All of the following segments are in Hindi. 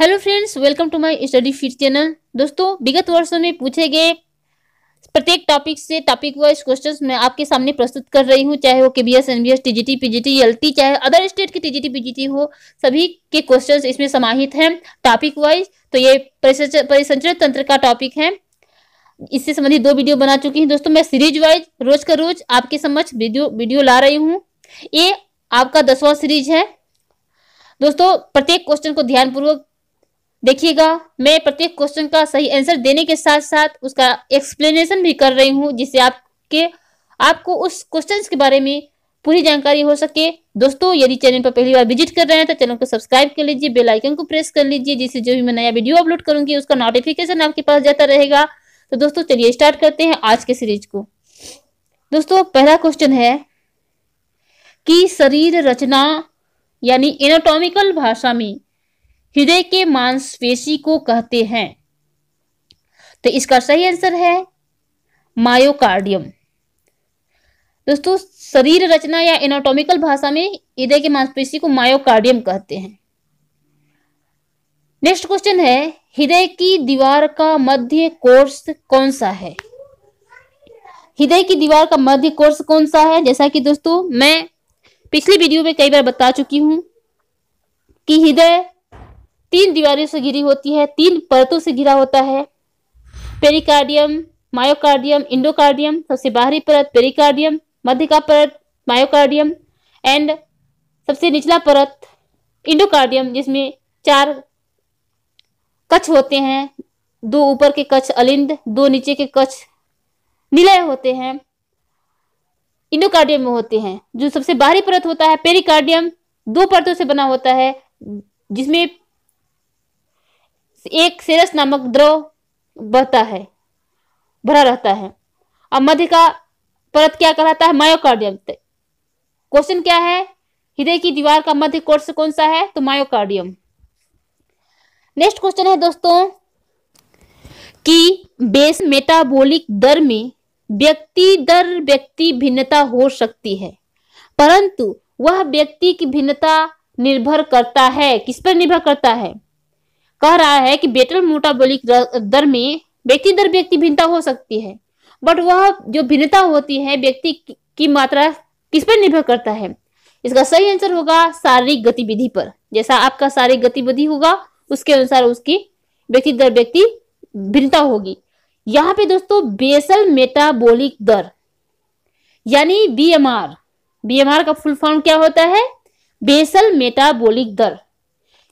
hello friends welcome to my study fit channel दोस्तों विगत वर्षों में पूछे गए प्रत्येक टॉपिक से टॉपिक वाइज क्वेश्चंस मैं आपके सामने प्रस्तुत कर रही हूं चाहे वो K B S N B S T G T P G T L T चाहे अदर स्टेट के T G T P G T हो सभी के क्वेश्चंस इसमें समाहित हैं टॉपिक वाइज तो ये परिसंचर तंत्र का टॉपिक है इससे संबंधित दो वीडियो बना चुकी हूँ दोस्तों मैं सीरीज वाइज रोज का रोज आपके समक्ष वीडियो वीडियो ला रही हूँ ये आपका दसवां सीरीज है दोस्तों प्रत्येक क्वेश्चन को ध्यानपूर्वक देखिएगा मैं प्रत्येक क्वेश्चन का सही आंसर देने के साथ साथ उसका एक्सप्लेनेशन भी कर रही हूँ जिससे आपके आपको उस क्वेश्चन के बारे में पूरी जानकारी हो सके दोस्तों यदि चैनल पर पहली बार विजिट कर रहे हैं तो चैनल को सब्सक्राइब कर लीजिए बेल आइकन को प्रेस कर लीजिए जिससे जो भी मैं नया वीडियो अपलोड करूंगी उसका नोटिफिकेशन आपके पास जाता रहेगा तो दोस्तों चलिए स्टार्ट करते हैं आज के सीरीज को दोस्तों पहला क्वेश्चन है कि शरीर रचना यानी एनाटॉमिकल भाषा में हृदय के मांसपेशी को कहते हैं तो इसका सही आंसर है मायोकार्डियम दोस्तों शरीर रचना या एनाटोमिकल भाषा में हृदय के मांसपेशी को मायोकार्डियम कहते हैं नेक्स्ट क्वेश्चन है हृदय की दीवार का मध्य कोर्स कौन सा है हृदय की दीवार का मध्य कोर्स कौन सा है जैसा कि दोस्तों मैं पिछली वीडियो में कई बार बता चुकी हूं कि हृदय तीन दीवारों से घिरी होती है तीन परतों से घिरा होता है पेरिकार्डियम मायोकार्डियम इंडोकार्डियम सबसे बाहरी परत पेरिकार्डियम मध्य का परत मायोकार्डियम एंड सबसे निचला परत इंडोकार्डियम जिसमें चार कच्छ होते हैं दो ऊपर के कच्छ अलिंद दो नीचे के कच्छ निलय होते हैं इंडोकार्डियम में होते हैं जो सबसे बाहरी परत होता है पेरिकार्डियम दो परतों से बना होता है जिसमें एक सिरस नामक द्रव बहता है भरा रहता है और मध्य का परत क्या कहलाता है मायोकार्डियम तो क्वेश्चन क्या है हृदय की दीवार का मध्य कोर्स कौन सा है तो मायोकार्डियम नेक्स्ट क्वेश्चन है दोस्तों कि बेस मेटाबॉलिक दर में व्यक्ति दर व्यक्ति भिन्नता हो सकती है परंतु वह व्यक्ति की भिन्नता निर्भर करता है किस पर निर्भर करता है कह रहा है कि बेटल मोटाबोलिक दर में व्यक्ति दर व्यक्ति भिन्नता हो सकती है बट वह जो भिन्नता होती है व्यक्ति की मात्रा किस पर निर्भर करता है इसका सही आंसर होगा शारीरिक गतिविधि पर जैसा आपका शारीरिक गतिविधि होगा उसके अनुसार उसकी व्यक्ति दर व्यक्ति भिन्नता होगी यहाँ पे दोस्तों बेसल मेटाबोलिक दर यानी बीएमआर बीएमआर का फुल फॉर्म क्या होता है बेसल मेटाबोलिक दर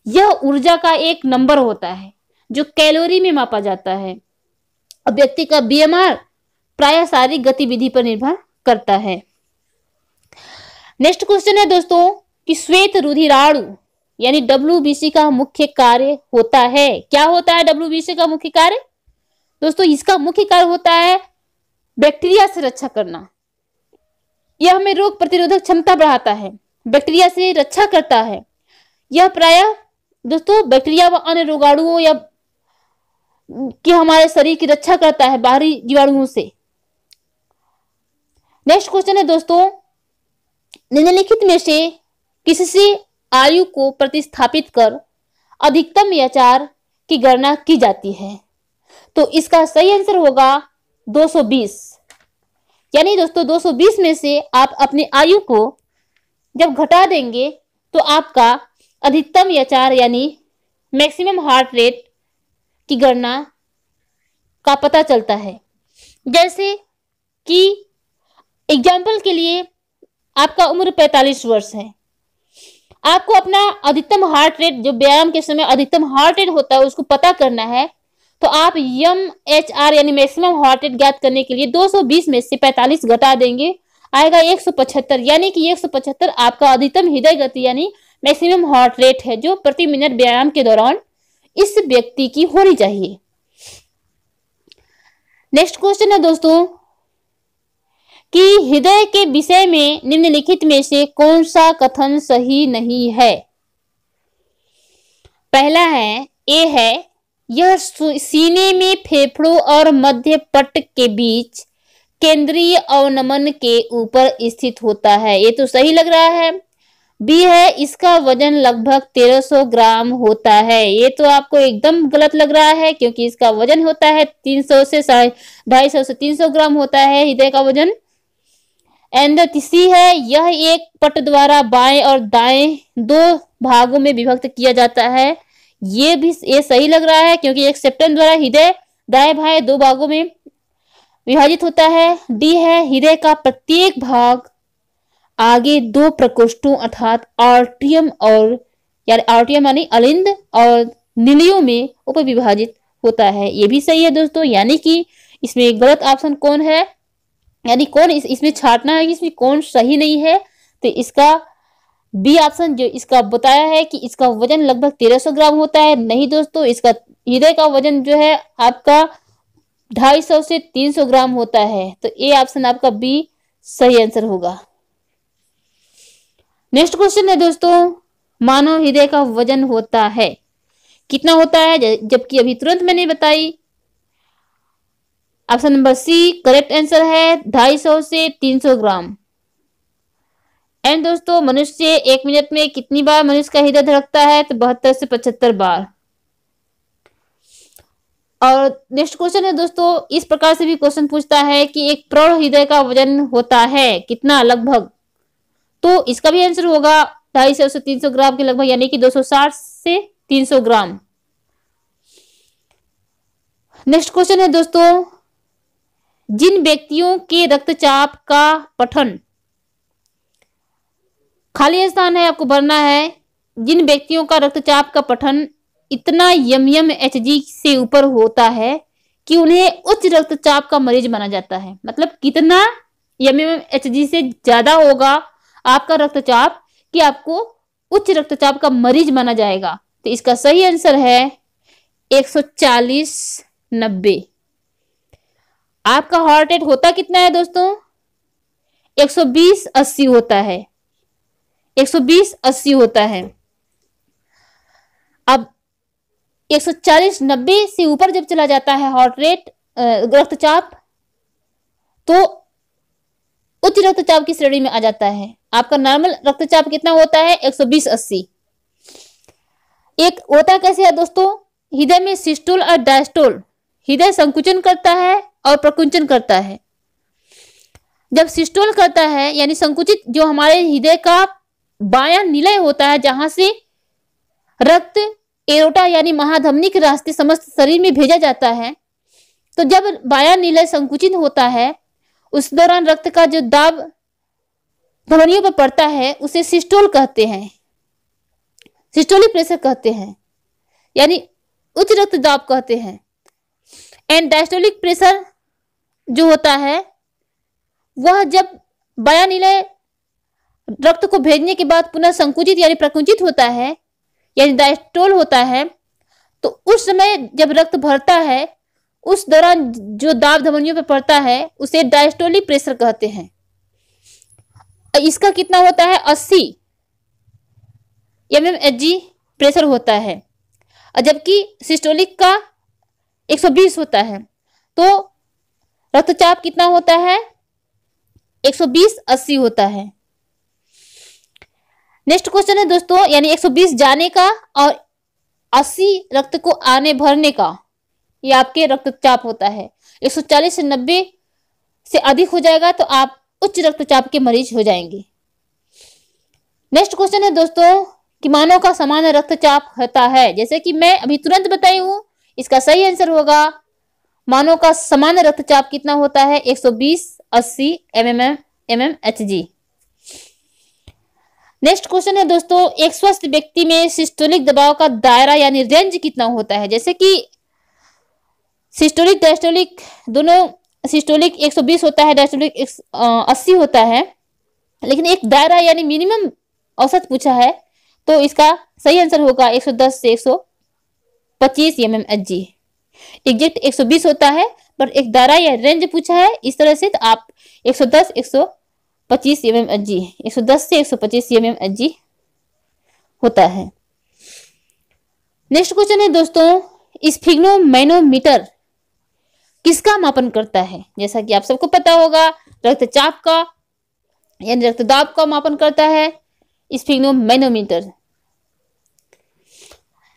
यह ऊर्जा का एक नंबर होता है जो कैलोरी में मापा जाता है और व्यक्ति का बीएमआर प्राय शारीरिक गतिविधि पर निर्भर करता है नेक्स्ट क्वेश्चन है दोस्तों कि श्वेत रुधिराणु यानी डब्ल्यू का मुख्य कार्य होता है क्या होता है डब्ल्यू का मुख्य कार्य दोस्तों इसका मुख्य कार्य होता है बैक्टीरिया से रक्षा करना यह हमें रोग प्रतिरोधक क्षमता बढ़ाता है बैक्टीरिया से रक्षा करता है यह प्राय दोस्तों बैक्टीरिया व अन्य रोगाणुओं या कि हमारे शरीर की रक्षा करता है बाहरी जीवाणुओं से नेक्स्ट क्वेश्चन है दोस्तों निम्नलिखित में से किससे आयु को प्रतिस्थापित कर अधिकतम याचार की गणना की जाती है तो इसका सही आंसर होगा 220 यानी दोस्तों 220 में से आप अपनी आयु को जब घटा देंगे तो आपका अधिकतम याचार यानी मैक्सिमम हार्ट रेट की गणना का पता चलता है जैसे कि एग्जाम्पल के लिए आपका उम्र 45 वर्ष है आपको अपना अधिकतम हार्ट रेट जो व्यायाम के समय अधिकतम हार्ट रेट होता है उसको पता करना है तो आप यम एच आर यानी मैक्सिमम हार्ट रेट ज्ञात करने के लिए 220 में से 45 घटा देंगे आएगा 175 यानी कि 175 आपका अधिकतम हृदय गति यानी मैक्सिमम हार्ट रेट है जो प्रति मिनट व्यायाम के दौरान इस व्यक्ति की होनी चाहिए नेक्स्ट क्वेश्चन है दोस्तों कि हृदय के विषय में निम्नलिखित में से कौन सा कथन सही नहीं है पहला है ए है यह सीने में फेफड़ों और मध्य पट के बीच केंद्रीय अवनमन के ऊपर स्थित होता है ये तो सही लग रहा है बी है इसका वजन लगभग 1300 ग्राम होता है ये तो आपको एकदम गलत लग रहा है क्योंकि इसका वजन होता है 300 से ढाई सौ से 300 ग्राम होता है हृदय का वजन एंड सी है यह एक पट द्वारा बाएं और दाएं दो भागों में विभक्त किया जाता है ये भी ये सही लग रहा है क्योंकि एक सेप्टन द्वारा हृदय दाएं बाएं दो भागों में विभाजित होता है डी है हृदय का प्रत्येक भाग आगे दो प्रकोष्ठों अर्थात आर्टियम और यार आर्टियम यानी अलिंद और निलियों में उपविभाजित होता है ये भी सही है दोस्तों यानी कि इसमें गलत ऑप्शन कौन है यानी कौन इस, इसमें छाटना है कि इसमें कौन सही नहीं है तो इसका बी ऑप्शन जो इसका बताया है कि इसका वजन लगभग 1300 ग्राम होता है नहीं दोस्तों इसका हृदय का वजन जो है आपका 250 से 300 ग्राम होता है तो ए ऑप्शन आपका बी सही आंसर होगा नेक्स्ट क्वेश्चन है दोस्तों मानव हृदय का वजन होता है कितना होता है जबकि अभी तुरंत मैंने बताई option number C correct answer है 250 से 300 ग्राम एंड दोस्तों मनुष्य एक मिनट में कितनी बार मनुष्य का हृदय धड़कता है तो बहत्तर से पचहत्तर बार और नेक्स्ट क्वेश्चन है दोस्तों इस प्रकार से भी क्वेश्चन पूछता है कि एक प्रौढ़ हृदय का वजन होता है कितना लगभग तो इसका भी आंसर होगा ढाई सौ से तीन सौ ग्राम के लगभग यानी कि दो सौ साठ से तीन सौ ग्राम नेक्स्ट क्वेश्चन है दोस्तों जिन व्यक्तियों के रक्तचाप का पठन खाली स्थान है आपको भरना है जिन व्यक्तियों का रक्तचाप का पठन इतना यम यम एच जी से ऊपर होता है कि उन्हें उच्च रक्तचाप का मरीज माना जाता है मतलब कितना यम यम एच जी से ज्यादा होगा आपका रक्तचाप कि आपको उच्च रक्तचाप का मरीज माना जाएगा तो इसका सही आंसर है 140 90 आपका हार्ट रेट होता कितना है दोस्तों 120 80 होता है 120 80 होता है अब 140 90 से ऊपर जब चला जाता है हार्ट रेट रक्तचाप तो उच्च रक्तचाप की श्रेणी में आ जाता है आपका नॉर्मल रक्तचाप कितना होता है एक सौ बीस अस्सी एक होता कैसे है दोस्तों हृदय में सिस्टोल और डायस्टोल हृदय संकुचन करता है और प्रकुंचन करता है जब सिस्टोल करता है यानी संकुचित जो हमारे हृदय का बाया निलय होता है जहां से रक्त एरोटा यानी महाधमनी के रास्ते समस्त शरीर में भेजा जाता है तो जब बाया निलय संकुचित होता है उस दौरान रक्त का जो दाब ध्वनियों पर पड़ता है उसे सिस्टोल कहते हैं सिस्टोलिक प्रेशर कहते हैं यानी उच्च रक्त दाब कहते हैं एंड डायस्टोलिक प्रेशर जो होता है वह जब बया निलय रक्त को भेजने के बाद पुनः संकुचित यानी प्रकुंचित होता है यानी डायस्टोल होता है तो उस समय जब रक्त भरता है उस दौरान जो दाब धमनियों पर पड़ता है उसे डायस्टोलिक प्रेशर कहते हैं इसका कितना होता है अस्सी M M H G pressure होता है जबकि सिस्टोलिक का 120 होता है तो रक्तचाप कितना होता है 120 80 होता है नेक्स्ट क्वेश्चन है दोस्तों यानी 120 जाने का और 80 रक्त को आने भरने का ये आपके रक्तचाप होता है 140 से 90 से अधिक हो जाएगा तो आप उच्च रक्तचाप के मरीज हो जाएंगे नेक्स्ट क्वेश्चन है दोस्तों कि मानव का समान रक्तचाप होता है जैसे कि मैं अभी तुरंत बताई हूं इसका सही आंसर होगा मानव का समान रक्तचाप कितना होता है 120 80 एम एम नेक्स्ट क्वेश्चन है दोस्तों एक स्वस्थ व्यक्ति में सिस्टोलिक दबाव का दायरा यानी रेंज कितना होता है जैसे कि सिस्टोलिक डायस्टोलिक दोनों सिस्टोलिक 120 होता है डायस्टोलिक अस्सी होता है लेकिन एक दायरा यानी मिनिमम औसत पूछा है तो इसका सही आंसर होगा 110 से 125 सौ एम एग्जैक्ट 120 होता है पर एक दायरा या रेंज पूछा है इस तरह से तो आप 110 सौ एम एम एच जी एक से एक सौ एम एच होता है नेक्स्ट क्वेश्चन है दोस्तों स्फिग्नोमैनोमीटर किसका मापन करता है जैसा कि आप सबको पता होगा रक्तचाप का यानी रक्तदाब का मापन करता है स्फिग्नोमैनोमीटर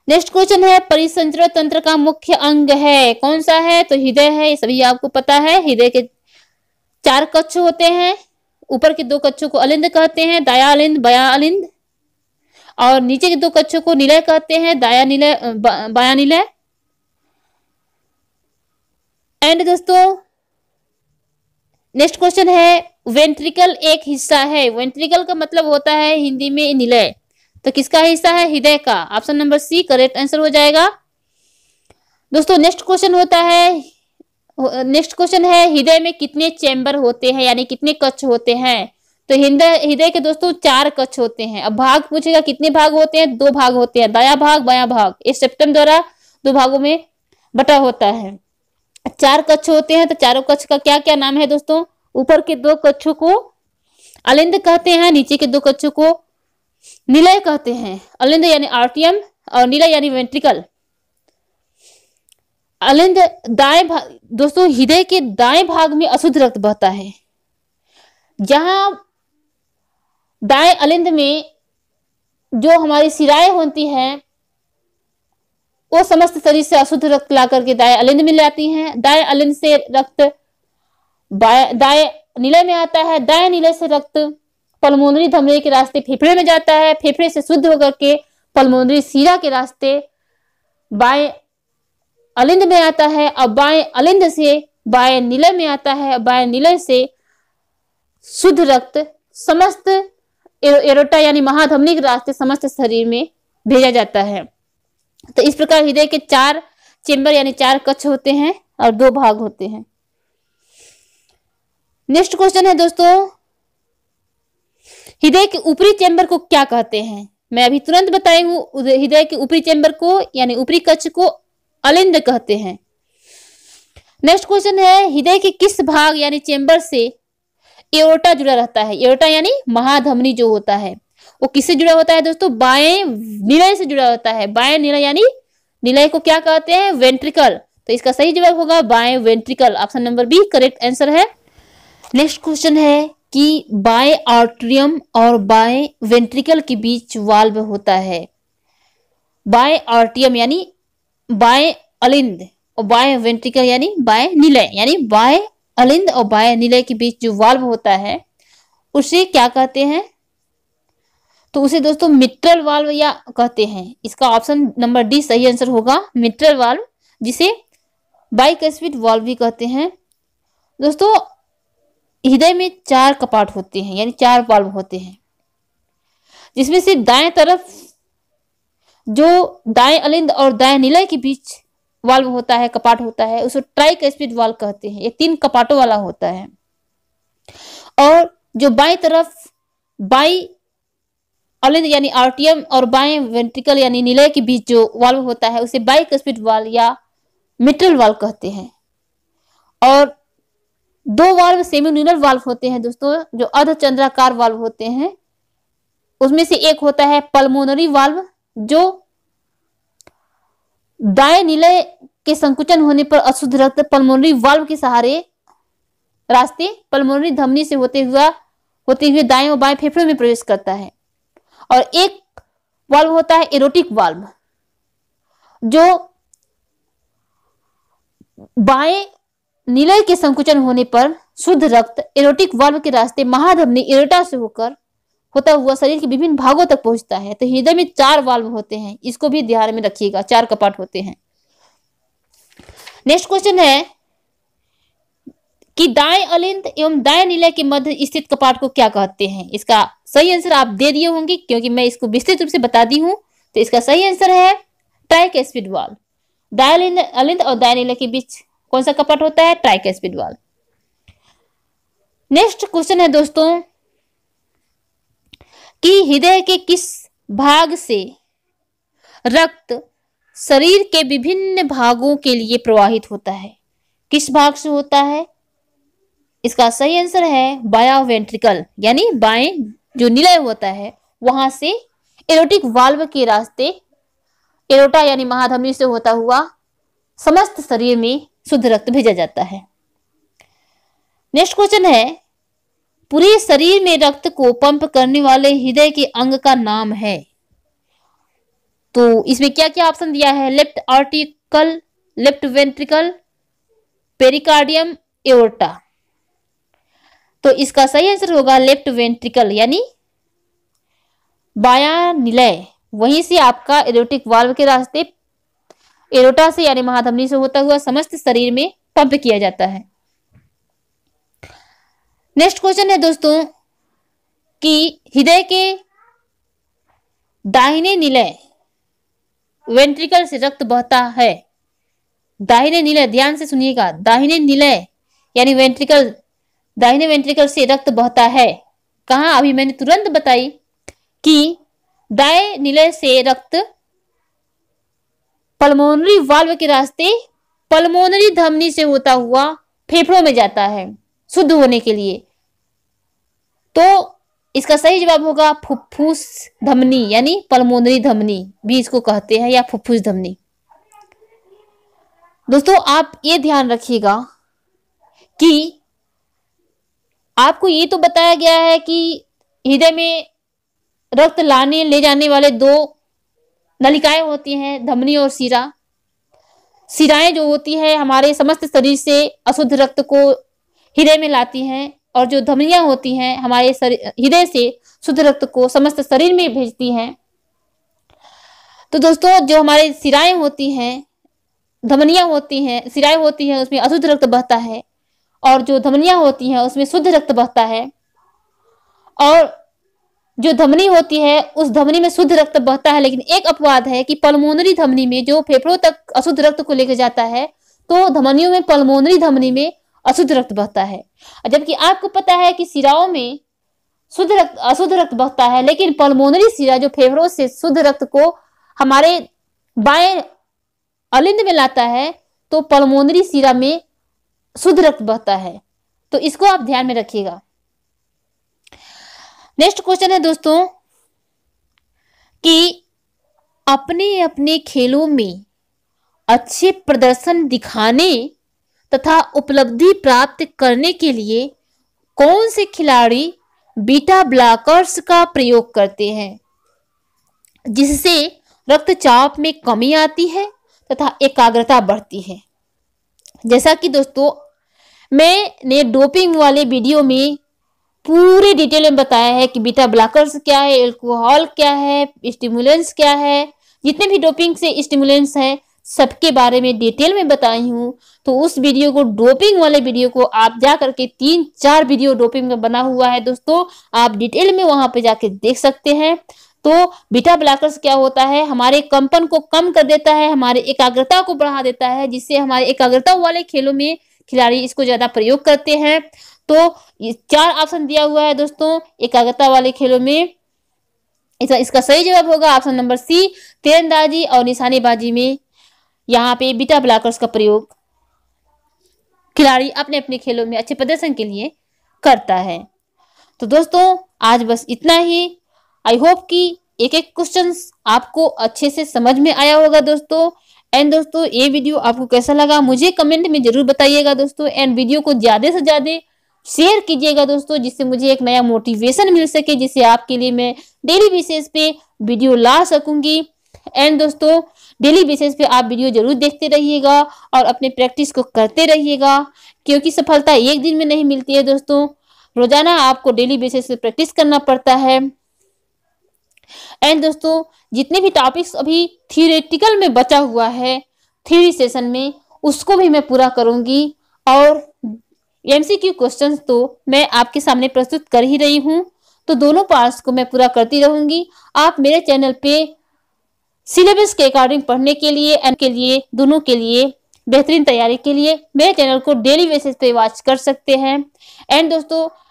नेक्स्ट क्वेश्चन है परिसंचरण तंत्र का मुख्य अंग है कौन सा है तो हृदय है सभी आपको पता है हृदय के चार कक्ष होते हैं ऊपर के दो कक्षों को अलिंद कहते हैं दाया अलिंद बया अलिंद और नीचे के दो कक्षों को निलय कहते हैं दाया निलय बया बाया निलय एंड दोस्तों नेक्स्ट क्वेश्चन है वेंट्रिकल एक हिस्सा है वेंट्रिकल का मतलब होता है हिंदी में निलय तो किसका हिस्सा है हृदय का option number C correct answer हो जाएगा दोस्तों नेक्स्ट क्वेश्चन होता है नेक्स्ट क्वेश्चन है हृदय में कितने चैम्बर होते हैं यानी कितने कक्ष होते हैं तो हृदय हृदय के दोस्तों चार कक्ष होते हैं अब भाग पूछेगा कितने भाग होते हैं दो भाग होते हैं दाया भाग बाया भाग इस सेप्टम द्वारा दो भागों में बटा होता है चार कच्छ होते हैं तो चारों कक्ष का क्या क्या नाम है दोस्तों ऊपर के दो कक्षों को अलिंद कहते हैं नीचे के दो कक्षों को निलय कहते हैं अलिंद यानी आरटीएम और नीलय यानी वेंट्रिकल अलिंद दाएं भाग दोस्तों हृदय के दाएं भाग में अशुद्ध रक्त बहता है जहां दाएं अलिंद में जो हमारी सिराएं होती हैं वो समस्त शरीर से अशुद्ध रक्त ला करके दाए अलिंद में लाती है दाए अलिंद से रक्त दाए नीले में आता है दाए नीले से रक्त पलमोनरी धमरे के रास्ते फेफड़े में जाता है फेफड़े से शुद्ध होकर के पलमोनरी सीरा के रास्ते बाय अलिंद में आता है और बाए अलिंद से बाएं नीले में आता है बाय नीले से शुद्ध रक्त समस्त एरोटा यानी महाधमनी के रास्ते समस्त शरीर में भेजा जाता है तो इस प्रकार हृदय के चार चेंबर यानी चार कक्ष होते हैं और दो भाग होते हैं नेक्स्ट क्वेश्चन है दोस्तों हृदय के ऊपरी चेम्बर को क्या कहते हैं मैं अभी तुरंत बताई हूँ हृदय के ऊपरी चेम्बर को यानी ऊपरी कक्ष को अलिंद कहते हैं नेक्स्ट क्वेश्चन है हृदय के किस भाग यानी चेम्बर से एरोटा जुड़ा रहता है एरोटा यानी महाधमनी जो होता है वो किससे जुड़ा होता है दोस्तों बाएं निलय से जुड़ा होता है बाएं निलय यानी निलय को क्या कहते हैं वेंट्रिकल तो इसका सही जवाब होगा बाएं ventricle option number B correct answer है नेक्स्ट क्वेश्चन है कि बाएं आर्ट्रियम और बाएं वेंट्रिकल के बीच वाल्व होता है बाएं आर्टियम यानी बाएं अलिंद और बाएं वेंट्रिकल यानी बाएं निलय यानी बाएं अलिंद और बाएं निलय के बीच जो वाल्व होता है उसे क्या कहते हैं तो उसे दोस्तों मिट्रल वाल्व या कहते हैं इसका ऑप्शन नंबर डी सही आंसर होगा मिट्रल वाल्व जिसे स्पीड वाल्व भी कहते हैं दोस्तों हृदय में चार कपाट होते हैं यानी चार वाल्व होते हैं जिसमें से दाएं तरफ जो दाएं अलिंद और दाएं नीलय के बीच वाल्व होता है कपाट होता है उसे ट्राइक स्पीड वाल्व कहते हैं ये तीन कपाटों वाला होता है और जो बाई तरफ बाई अलिंद यानी आरटीएम और बाएं वेंट्रिकल यानी निलय के बीच जो वाल्व होता है उसे बाइक स्पीड वाल्व या मिट्रल वाल्व कहते हैं और दो वाल्व सेमिन्यूनल वाल्व होते हैं दोस्तों जो अर्धचंद्राकार वाल्व होते हैं उसमें से एक होता है पल्मोनरी वाल्व जो दाएं निलय के संकुचन होने पर अशुद्ध रक्त पल्मोनरी वाल्व के सहारे रास्ते पल्मोनरी धमनी से होते हुआ होते हुए दाएं और बाएं फेफड़ों में प्रवेश करता है और एक वाल्व होता है इरोटिक वाल्व जो बाएं निलय के संकुचन होने पर शुद्ध रक्त एरोटिक वाल्व के रास्ते महाधमनी इरोटा से होकर होता हुआ शरीर के विभिन्न भागों तक पहुंचता है तो हृदय में चार वाल्व होते हैं इसको भी ध्यान में रखिएगा चार कपाट होते हैं नेक्स्ट क्वेश्चन है कि दाएं अलिंद एवं दाएं निलय के मध्य स्थित कपाट को क्या कहते हैं इसका सही आंसर आप दे दिए होंगे क्योंकि मैं इसको विस्तृत रूप से बता दी हूं तो इसका सही आंसर है ट्राइक स्पीड वॉल दाएं अलिंद और दाएं निलय के बीच कौन सा कपाट होता है tricuspid valve next question है दोस्तों कि हृदय के किस भाग से रक्त शरीर के विभिन्न भागों के लिए प्रवाहित होता है किस भाग से होता है इसका सही आंसर है बाया वेंट्रिकल यानी बाएं जो निलय होता है वहां से एरोटिक वाल्व के रास्ते एरोटा यानी महाधमनी से होता हुआ समस्त शरीर में शुद्ध रक्त भेजा जाता है नेक्स्ट क्वेश्चन है पूरे शरीर में रक्त को पंप करने वाले हृदय के अंग का नाम है तो इसमें क्या क्या ऑप्शन दिया है लेफ्ट आर्टिकल लेफ्ट वेंट्रिकल पेरिकार्डियम एओर्टा तो इसका सही आंसर होगा लेफ्ट वेंट्रिकल यानी बाया निलय वहीं से आपका एरोटिक वाल्व के रास्ते एरोटा से यानी महाधमनी से होता हुआ समस्त शरीर में पंप किया जाता है नेक्स्ट क्वेश्चन है दोस्तों कि हृदय के दाहिने निलय वेंट्रिकल से रक्त बहता है दाहिने निलय ध्यान से सुनिएगा दाहिने निलय यानी वेंट्रिकल दाहिने वेंट्रिकल से रक्त बहता है कहा अभी मैंने तुरंत बताई कि दाए नीले से रक्त पल्मोनरी वाल्व के रास्ते पल्मोनरी धमनी से होता हुआ फेफड़ों में जाता है शुद्ध होने के लिए तो इसका सही जवाब होगा फुफ्फुस धमनी यानी पल्मोनरी धमनी भी इसको कहते हैं या फुफ्फुस धमनी दोस्तों आप ये ध्यान रखिएगा कि आपको ये तो बताया गया है कि हृदय में रक्त लाने ले जाने वाले दो नलिकाएं होती हैं धमनी और सिरा सिराएं जो होती है हमारे समस्त शरीर से अशुद्ध रक्त को हृदय में लाती हैं और जो धमनियां होती हैं हमारे हृदय से शुद्ध रक्त को समस्त शरीर में भेजती हैं तो दोस्तों जो हमारे सिराएं होती हैं धमनियां होती हैं सिराएं होती हैं उसमें अशुद्ध रक्त बहता है और जो धमनियां होती हैं उसमें शुद्ध रक्त बहता है और जो धमनी होती है उस धमनी में शुद्ध रक्त बहता है लेकिन एक अपवाद है कि पल्मोनरी धमनी में जो फेफड़ों तक अशुद्ध रक्त को लेकर जाता है तो धमनियों में पल्मोनरी धमनी में अशुद्ध रक्त बहता है जबकि आपको पता है कि सिराओं में शुद्ध रक्त अशुद्ध रक्त बहता है लेकिन पल्मोनरी सिरा जो फेफड़ों से शुद्ध रक्त को हमारे बाएं अलिंद में लाता है तो पल्मोनरी सिरा में शुद्ध रक्त बहता है तो इसको आप ध्यान में रखिएगा नेक्स्ट क्वेश्चन है दोस्तों कि अपने अपने खेलों में अच्छे प्रदर्शन दिखाने तथा उपलब्धि प्राप्त करने के लिए कौन से खिलाड़ी बीटा ब्लॉकर्स का प्रयोग करते हैं जिससे रक्तचाप में कमी आती है तथा एकाग्रता बढ़ती है जैसा कि दोस्तों मैंने डोपिंग वाले वीडियो में पूरे डिटेल में बताया है कि बीटा ब्लॉकर्स क्या है एल्कोहल क्या है स्टिमुलेंस क्या है जितने भी डोपिंग से स्टिमुलेंस है सबके बारे में डिटेल में बताई हूँ तो उस वीडियो को डोपिंग वाले वीडियो को आप जा करके तीन चार वीडियो डोपिंग में बना हुआ है दोस्तों आप डिटेल में वहां पर जाके देख सकते हैं तो बीटा ब्लॉकर्स क्या होता है हमारे कंपन को कम कर देता है हमारे एकाग्रता को बढ़ा देता है जिससे हमारे एकाग्रता वाले खेलों में खिलाड़ी इसको ज्यादा प्रयोग करते हैं तो चार ऑप्शन दिया हुआ है दोस्तों एकाग्रता वाले खेलों में इसका सही जवाब होगा ऑप्शन नंबर सी तीरंदाजी और निशानेबाजी में यहाँ पे बीटा ब्लॉकर्स का प्रयोग खिलाड़ी अपने अपने खेलों में अच्छे प्रदर्शन के लिए करता है तो दोस्तों आज बस इतना ही आई होप कि एक एक क्वेश्चन आपको अच्छे से समझ में आया होगा दोस्तों एंड दोस्तों ये वीडियो आपको कैसा लगा मुझे कमेंट में जरूर बताइएगा दोस्तों एंड वीडियो को ज्यादा से ज्यादा शेयर कीजिएगा दोस्तों जिससे मुझे एक नया मोटिवेशन मिल सके जिससे आपके लिए मैं डेली बेसिस पे वीडियो ला सकूंगी एंड दोस्तों डेली बेसिस पे आप वीडियो जरूर देखते रहिएगा और अपने प्रैक्टिस को करते रहिएगा क्योंकि सफलता एक दिन में नहीं मिलती है दोस्तों रोजाना आपको डेली बेसिस पे प्रैक्टिस करना पड़ता है एंड दोस्तों जितने भी टॉपिक्स अभी थियोरेटिकल में बचा हुआ है थ्योरी सेशन में उसको भी मैं पूरा करूंगी और एमसीक्यू क्वेश्चंस तो मैं आपके सामने प्रस्तुत कर ही रही हूँ तो दोनों पार्ट्स को मैं पूरा करती रहूंगी आप मेरे चैनल पे सिलेबस के अकॉर्डिंग पढ़ने के लिए एंड के लिए दोनों के लिए बेहतरीन तैयारी के लिए मेरे चैनल को डेली बेसिस पे वॉच कर सकते हैं एंड दोस्तों